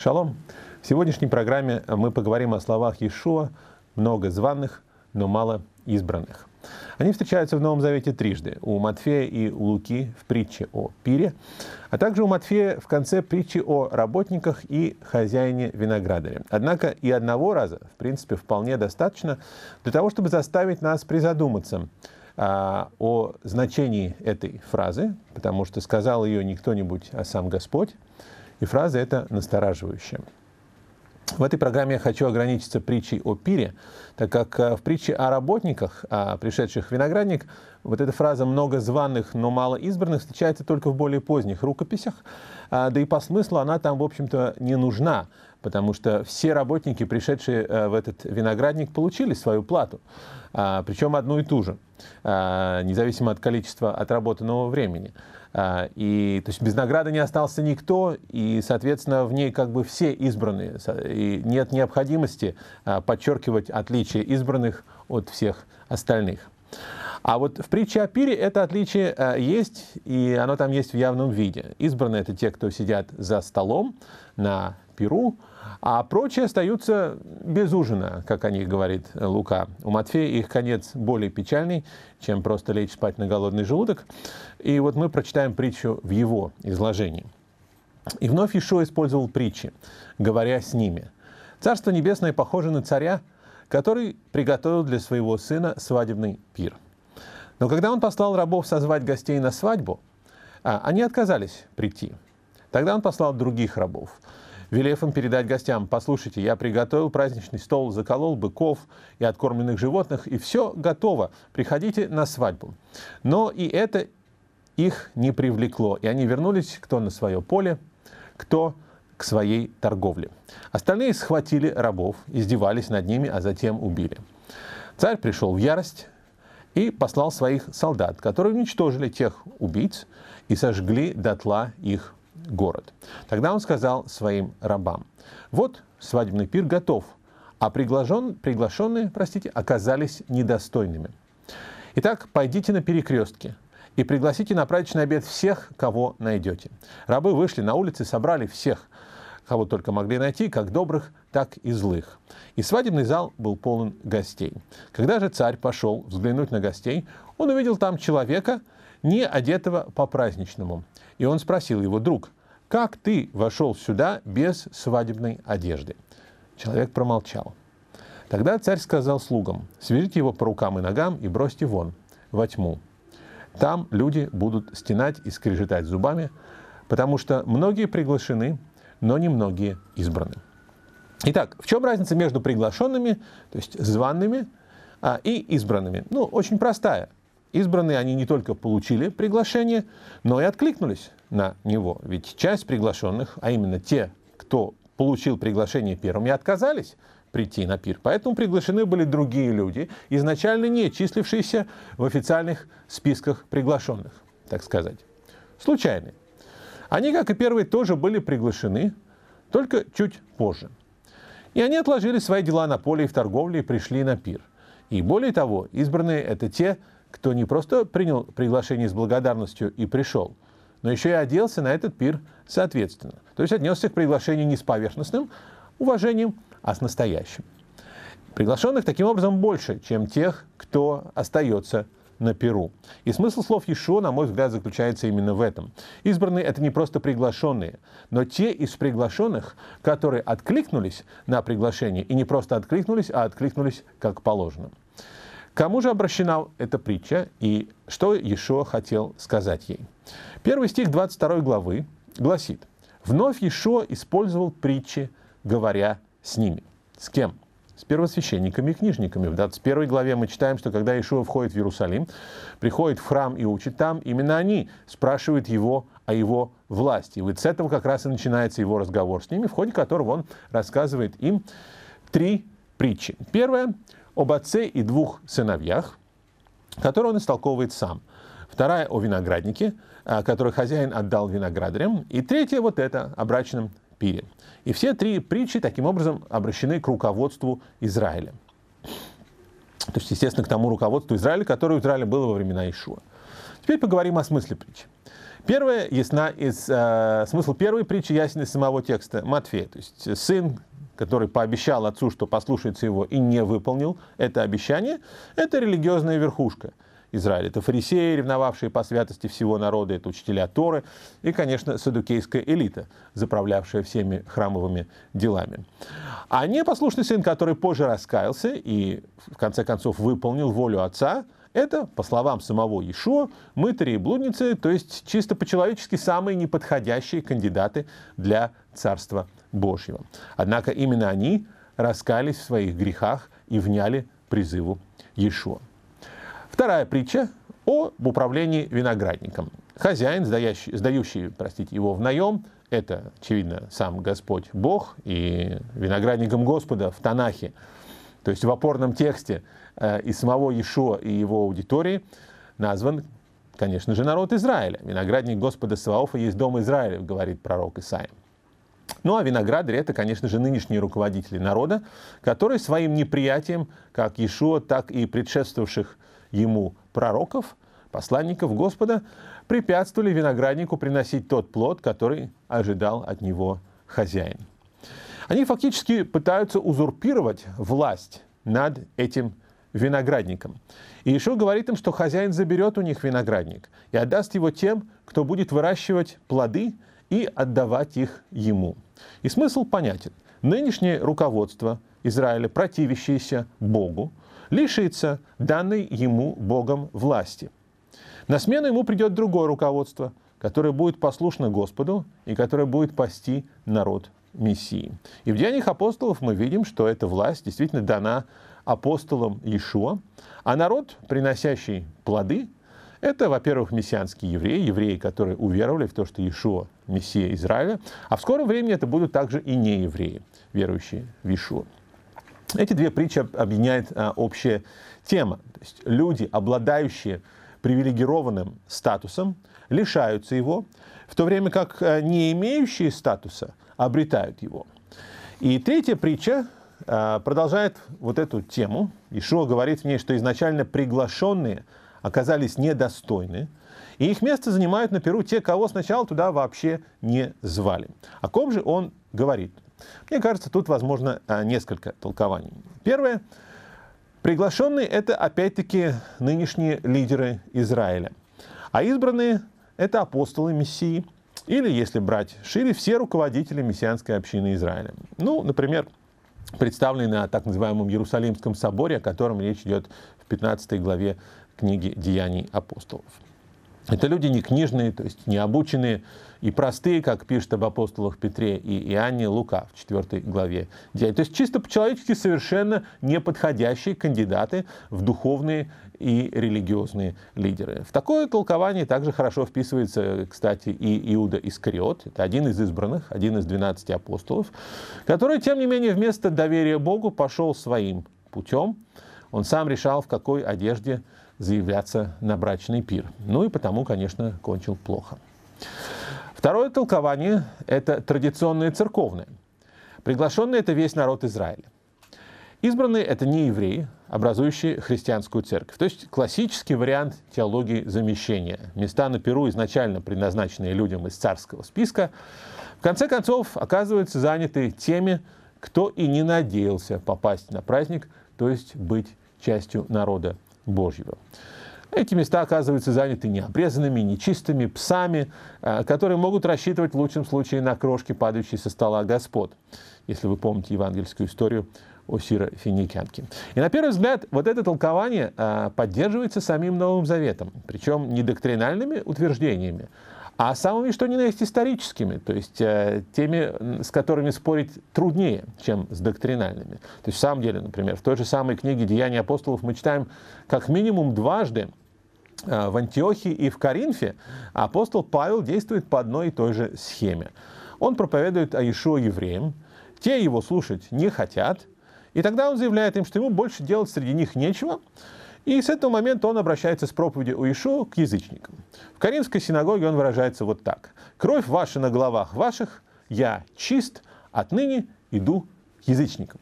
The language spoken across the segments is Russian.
Шалом! В сегодняшней программе мы поговорим о словах Иешуа «много званых, но мало избранных». Они встречаются в Новом Завете трижды, у Матфея и у Луки в притче о пире, а также у Матфея в конце притчи о работниках и хозяине виноградаре. Однако и одного раза, в принципе, вполне достаточно для того, чтобы заставить нас призадуматься а, о значении этой фразы, потому что сказал ее не кто-нибудь, а сам Господь, и фраза эта настораживающая. В этой программе я хочу ограничиться притчей о пире, так как э, в притче о работниках, о пришедших в виноградник, вот эта фраза «много званых, но мало избранных» встречается только в более поздних рукописях, а, да и по смыслу она там, в общем-то, не нужна, потому что все работники, пришедшие э, в этот виноградник, получили свою плату, а, причем одну и ту же, а, независимо от количества отработанного времени – а, и, то есть без награды не остался никто, и, соответственно, в ней как бы все избранные. И нет необходимости а, подчеркивать отличие избранных от всех остальных. А вот в притче о пире это отличие а, есть, и оно там есть в явном виде. Избранные — это те, кто сидят за столом на пиру, а прочие остаются без ужина, как о них говорит Лука. У Матфея их конец более печальный, чем просто лечь спать на голодный желудок. И вот мы прочитаем притчу в его изложении. «И вновь Ишо использовал притчи, говоря с ними. Царство небесное похоже на царя, который приготовил для своего сына свадебный пир. Но когда он послал рабов созвать гостей на свадьбу, а, они отказались прийти. Тогда он послал других рабов, велев им эм передать гостям, «Послушайте, я приготовил праздничный стол, заколол быков и откормленных животных, и все готово, приходите на свадьбу». Но и это их не привлекло, и они вернулись кто на свое поле, кто к своей торговле. Остальные схватили рабов, издевались над ними, а затем убили. Царь пришел в ярость, и послал своих солдат, которые уничтожили тех убийц и сожгли дотла их город. Тогда он сказал своим рабам, вот свадебный пир готов, а приглашен, приглашенные, простите, оказались недостойными. Итак, пойдите на перекрестки, и пригласите на праздничный обед всех, кого найдете. Рабы вышли на улицы, собрали всех, кого только могли найти, как добрых, так и злых. И свадебный зал был полон гостей. Когда же царь пошел взглянуть на гостей, он увидел там человека, не одетого по-праздничному. И он спросил его, друг, как ты вошел сюда без свадебной одежды? Человек промолчал. Тогда царь сказал слугам, свяжите его по рукам и ногам и бросьте вон, во тьму. Там люди будут стенать и скрежетать зубами, потому что многие приглашены, но немногие избраны. Итак, в чем разница между приглашенными, то есть званными, а, и избранными? Ну, очень простая. Избранные они не только получили приглашение, но и откликнулись на него. Ведь часть приглашенных, а именно те, кто получил приглашение первыми, отказались прийти на пир. Поэтому приглашены были другие люди, изначально не числившиеся в официальных списках приглашенных, так сказать. Случайные. Они, как и первые, тоже были приглашены, только чуть позже. И они отложили свои дела на поле и в торговле и пришли на пир. И более того, избранные – это те, кто не просто принял приглашение с благодарностью и пришел, но еще и оделся на этот пир соответственно. То есть отнесся к приглашению не с поверхностным уважением, а с настоящим. Приглашенных таким образом больше, чем тех, кто остается на Перу. И смысл слов Ешо, на мой взгляд, заключается именно в этом. Избранные – это не просто приглашенные, но те из приглашенных, которые откликнулись на приглашение, и не просто откликнулись, а откликнулись как положено. Кому же обращена эта притча и что Иешуа хотел сказать ей? Первый стих 22 главы гласит, «Вновь Иешуа использовал притчи, говоря с ними». С кем? С первосвященниками и книжниками. В 21 главе мы читаем, что когда Иешуа входит в Иерусалим, приходит в храм и учит там, именно они спрашивают его о его власти. И вот с этого как раз и начинается его разговор с ними, в ходе которого он рассказывает им три притчи. Первое об отце и двух сыновьях, которые он истолковывает сам. Вторая о винограднике, а, который хозяин отдал виноградарям. И третья вот это, о брачном пире. И все три притчи таким образом обращены к руководству Израиля. То есть, естественно, к тому руководству Израиля, которое у Израиля было во времена Ишуа. Теперь поговорим о смысле притчи. Первое ясна из, э, смысл первой притчи ясен из самого текста Матфея. То есть сын который пообещал отцу, что послушается его и не выполнил это обещание, это религиозная верхушка Израиля. Это фарисеи, ревновавшие по святости всего народа, это учителя Торы и, конечно, садукейская элита, заправлявшая всеми храмовыми делами. А непослушный сын, который позже раскаялся и, в конце концов, выполнил волю отца, это, по словам самого Ишуа, мытари и блудницы, то есть чисто по-человечески самые неподходящие кандидаты для Царства Божьего. Однако именно они раскались в своих грехах и вняли призыву Иешуа. Вторая притча о управлении виноградником. Хозяин, сдающий, сдающий простите, его в наем, это, очевидно, сам Господь Бог и виноградником Господа в Танахе, то есть в опорном тексте э, и самого Иешуа, и его аудитории, назван, конечно же, народ Израиля. Виноградник Господа Саваофа есть дом Израиля, говорит пророк Исаия. Ну а виноградарь это, конечно же, нынешние руководители народа, которые своим неприятием, как Иешуа, так и предшествовавших ему пророков, посланников Господа, препятствовали винограднику приносить тот плод, который ожидал от него хозяин. Они фактически пытаются узурпировать власть над этим виноградником. И еще говорит им, что хозяин заберет у них виноградник и отдаст его тем, кто будет выращивать плоды – и отдавать их ему. И смысл понятен. Нынешнее руководство Израиля, противящееся Богу, лишится данной ему Богом власти. На смену ему придет другое руководство, которое будет послушно Господу и которое будет пасти народ Мессии. И в Деяниях апостолов мы видим, что эта власть действительно дана апостолам Иешуа, а народ, приносящий плоды, это, во-первых, мессианские евреи, евреи, которые уверовали в то, что Иешуа – Мессия Израиля, а в скором времени это будут также и неевреи, верующие в Иешуа. Эти две притчи объединяет а, общая тема. То есть люди, обладающие привилегированным статусом, лишаются его, в то время как а, не имеющие статуса обретают его. И третья притча а, продолжает вот эту тему. Ишуа говорит в ней, что изначально приглашенные – оказались недостойны, и их место занимают на Перу те, кого сначала туда вообще не звали. О ком же он говорит? Мне кажется, тут возможно а, несколько толкований. Первое. Приглашенные – это опять-таки нынешние лидеры Израиля. А избранные – это апостолы Мессии, или, если брать шире, все руководители мессианской общины Израиля. Ну, например, представленные на так называемом Иерусалимском соборе, о котором речь идет в 15 главе книги «Деяний апостолов». Это люди не книжные, то есть не обученные и простые, как пишет об апостолах Петре и Иоанне Лука в 4 главе. Деяний. То есть чисто по-человечески совершенно неподходящие кандидаты в духовные и религиозные лидеры. В такое толкование также хорошо вписывается, кстати, и Иуда Искариот. Это один из избранных, один из 12 апостолов, который, тем не менее, вместо доверия Богу пошел своим путем. Он сам решал, в какой одежде заявляться на брачный пир. Ну и потому, конечно, кончил плохо. Второе толкование – это традиционное церковное. Приглашенный – это весь народ Израиля. Избранные – это не евреи, образующие христианскую церковь. То есть классический вариант теологии замещения. Места на Перу, изначально предназначенные людям из царского списка, в конце концов оказываются заняты теми, кто и не надеялся попасть на праздник, то есть быть частью народа Божьего. Эти места оказываются заняты необрезанными, нечистыми псами, э, которые могут рассчитывать в лучшем случае на крошки, падающие со стола господ, если вы помните евангельскую историю о Сиро-Финикянке. И на первый взгляд вот это толкование э, поддерживается самим Новым Заветом, причем не доктринальными утверждениями, а самыми, что ни на есть, историческими, то есть э, теми, с которыми спорить труднее, чем с доктринальными. То есть в самом деле, например, в той же самой книге «Деяния апостолов» мы читаем как минимум дважды э, в Антиохии и в Коринфе апостол Павел действует по одной и той же схеме. Он проповедует о Иешуа евреям, те его слушать не хотят, и тогда он заявляет им, что ему больше делать среди них нечего, и с этого момента он обращается с проповеди у Ишу к язычникам. В Каримской синагоге он выражается вот так. «Кровь ваша на головах ваших, я чист, отныне иду к язычникам».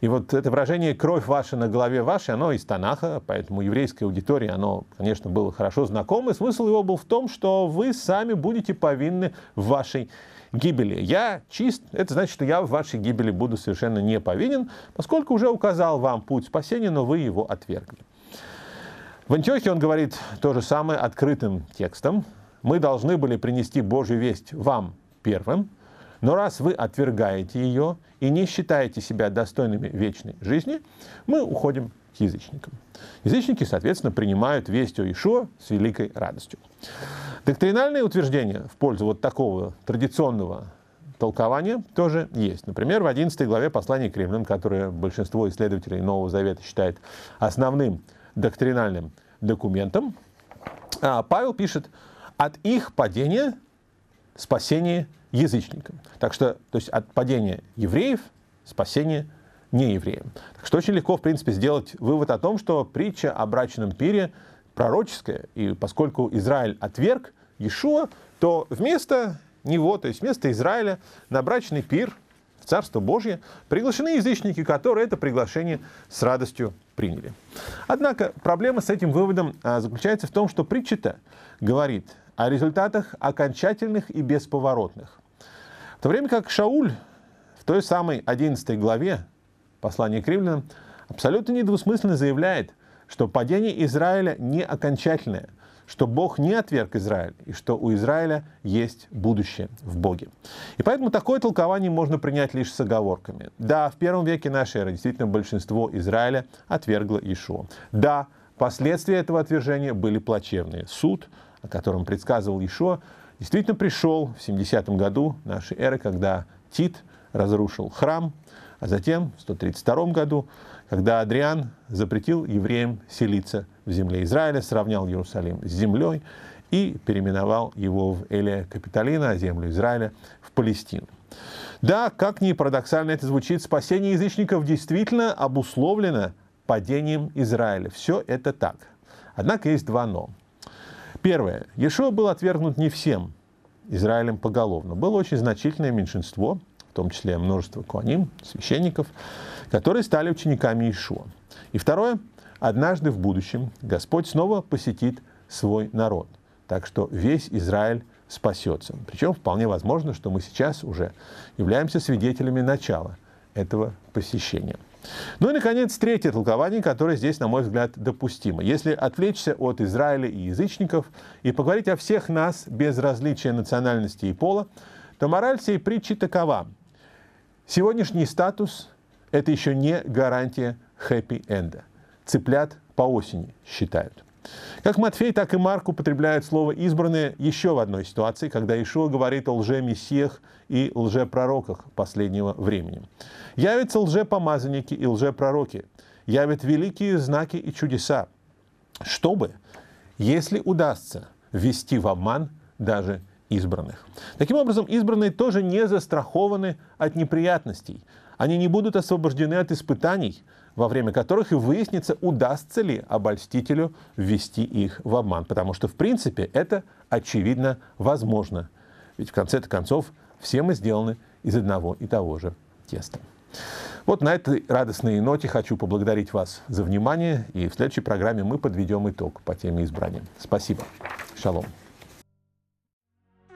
И вот это выражение «кровь ваша на голове вашей», оно из Танаха, поэтому еврейской аудитории оно, конечно, было хорошо знакомо. И смысл его был в том, что вы сами будете повинны в вашей гибели. Я чист, это значит, что я в вашей гибели буду совершенно не повинен, поскольку уже указал вам путь спасения, но вы его отвергли. В Антиохе он говорит то же самое открытым текстом. «Мы должны были принести Божью весть вам первым, но раз вы отвергаете ее и не считаете себя достойными вечной жизни, мы уходим к язычникам. Язычники, соответственно, принимают весть о Ишо с великой радостью. Доктринальные утверждения в пользу вот такого традиционного толкования тоже есть. Например, в 11 главе послания к римлянам, которое большинство исследователей Нового Завета считает основным доктринальным документом. А, Павел пишет, от их падения спасение язычникам. Так что, то есть от падения евреев спасение неевреям. Так что очень легко, в принципе, сделать вывод о том, что притча о брачном пире пророческая, и поскольку Израиль отверг Иешуа, то вместо него, то есть вместо Израиля на брачный пир в Царство Божье приглашены язычники, которые это приглашение с радостью приняли. Однако проблема с этим выводом а, заключается в том, что притча говорит о результатах окончательных и бесповоротных. В то время как Шауль в той самой 11 главе послания к римлянам абсолютно недвусмысленно заявляет, что падение Израиля не окончательное – что Бог не отверг Израиль, и что у Израиля есть будущее в Боге. И поэтому такое толкование можно принять лишь с оговорками. Да, в первом веке нашей эры действительно большинство Израиля отвергло Ишуа. Да, последствия этого отвержения были плачевные. Суд, о котором предсказывал Ишуа, действительно пришел в 70 году нашей эры, когда Тит разрушил храм, а затем в 132 году, когда Адриан запретил евреям селиться в земле Израиля, сравнял Иерусалим с землей и переименовал его в Элия Капитолина, а землю Израиля в Палестину. Да, как ни парадоксально это звучит, спасение язычников действительно обусловлено падением Израиля. Все это так. Однако есть два «но». Первое. Ешо был отвергнут не всем Израилем поголовно. Было очень значительное меньшинство, в том числе множество куаним, священников, которые стали учениками Ишуа. И второе, однажды в будущем Господь снова посетит свой народ. Так что весь Израиль спасется. Причем вполне возможно, что мы сейчас уже являемся свидетелями начала этого посещения. Ну и, наконец, третье толкование, которое здесь, на мой взгляд, допустимо. Если отвлечься от Израиля и язычников и поговорить о всех нас без различия национальности и пола, то мораль всей притчи такова. Сегодняшний статус – это еще не гарантия хэппи-энда цыплят по осени считают. Как Матфей, так и Марк употребляют слово «избранные» еще в одной ситуации, когда Ишуа говорит о лже-мессиях и лже-пророках последнего времени. Явятся лже-помазанники и лже-пророки, явят великие знаки и чудеса, чтобы, если удастся, ввести в обман даже избранных. Таким образом, избранные тоже не застрахованы от неприятностей. Они не будут освобождены от испытаний, во время которых и выяснится, удастся ли обольстителю ввести их в обман. Потому что, в принципе, это очевидно возможно. Ведь в конце-то концов все мы сделаны из одного и того же теста. Вот на этой радостной ноте хочу поблагодарить вас за внимание, и в следующей программе мы подведем итог по теме избрания. Спасибо. Шалом.